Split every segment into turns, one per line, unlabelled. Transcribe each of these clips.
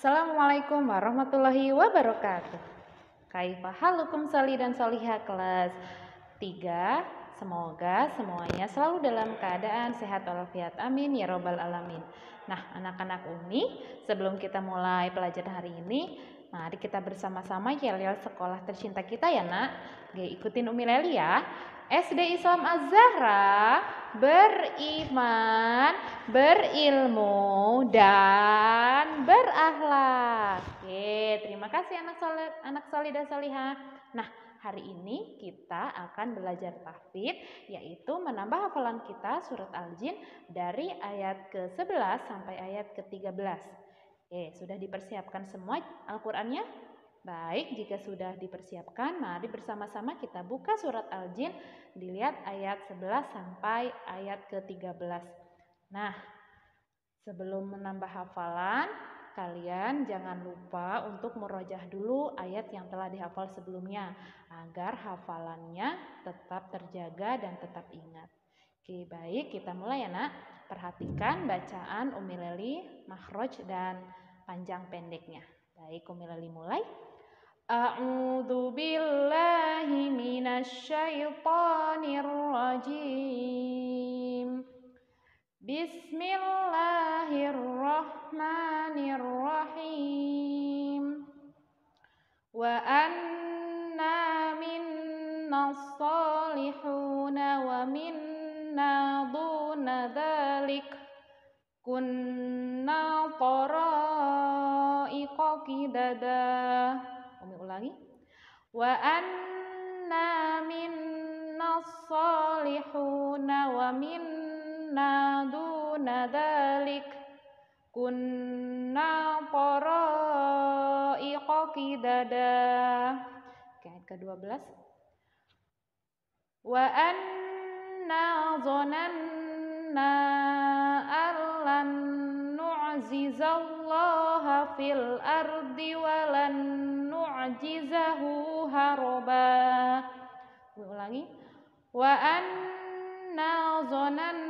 Assalamualaikum warahmatullahi wabarakatuh. Kaifa halukum sali dan salihah kelas 3. Semoga semuanya selalu dalam keadaan sehat walafiat. Amin ya robbal alamin. Nah, anak-anak umi sebelum kita mulai pelajaran hari ini, mari kita bersama-sama yel-yel sekolah tercinta kita ya, Nak. Gaya ikutin Umi Leli ya. SD Islam Az-Zahra beriman, berilmu, dan ber Terima kasih anak solid, anak solid dan soliha. Nah, hari ini kita akan belajar tahfidz yaitu menambah hafalan kita surat Al-Jin dari ayat ke-11 sampai ayat ke-13. Oke, eh, sudah dipersiapkan semua Al-Qur'annya? Baik, jika sudah dipersiapkan, mari bersama-sama kita buka surat Al-Jin dilihat ayat 11 sampai ayat ke-13. Nah, sebelum menambah hafalan, kalian jangan lupa untuk merojah dulu ayat yang telah dihafal sebelumnya agar hafalannya tetap terjaga dan tetap ingat. Oke, baik kita mulai ya nak. Perhatikan bacaan Umi Leli, makhraj dan panjang pendeknya. Baik, Umi Leli mulai. A'udzu billahi minasy Bismillahirrahmanirrahim Wa anna minna salihuna wa minna duna dhalik Kunna tara'iqa kidada Umi ulangi Wa anna minna salihuna wa minna kunna duna dalik kunna qaraiqa qidada Oke, ayat ke-12 wa anna zonanna allan nu'jizallaha fil ardi walan nu'jizahu harba ulangi wa anna zonanna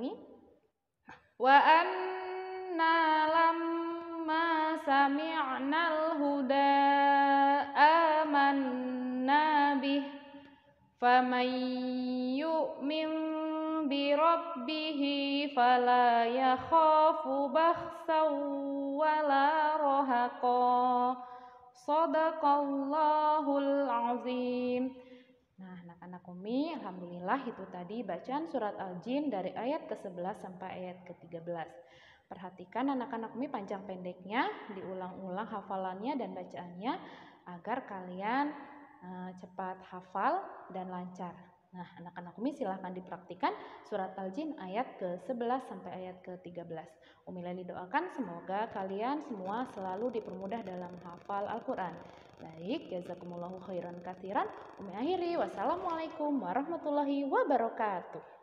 ulangi wa anna lamma sami'nal huda amanna bih faman yu'min bi rabbih fala yakhafu bakhsan wala rahaqa sadaqallahul azim Nah, anak-anak Umi, alhamdulillah itu tadi bacaan surat Al-Jin dari ayat ke-11 sampai ayat ke-13. Perhatikan anak-anak Umi panjang pendeknya, diulang-ulang hafalannya dan bacaannya agar kalian eh, cepat hafal dan lancar. Nah, anak-anak Umi silahkan dipraktikan surat Al-Jin ayat ke-11 sampai ayat ke-13. Umi Lali doakan semoga kalian semua selalu dipermudah dalam hafal Al-Quran. Baik, jazakumullahu khairan kasiran. Umi akhiri, wassalamualaikum warahmatullahi wabarakatuh.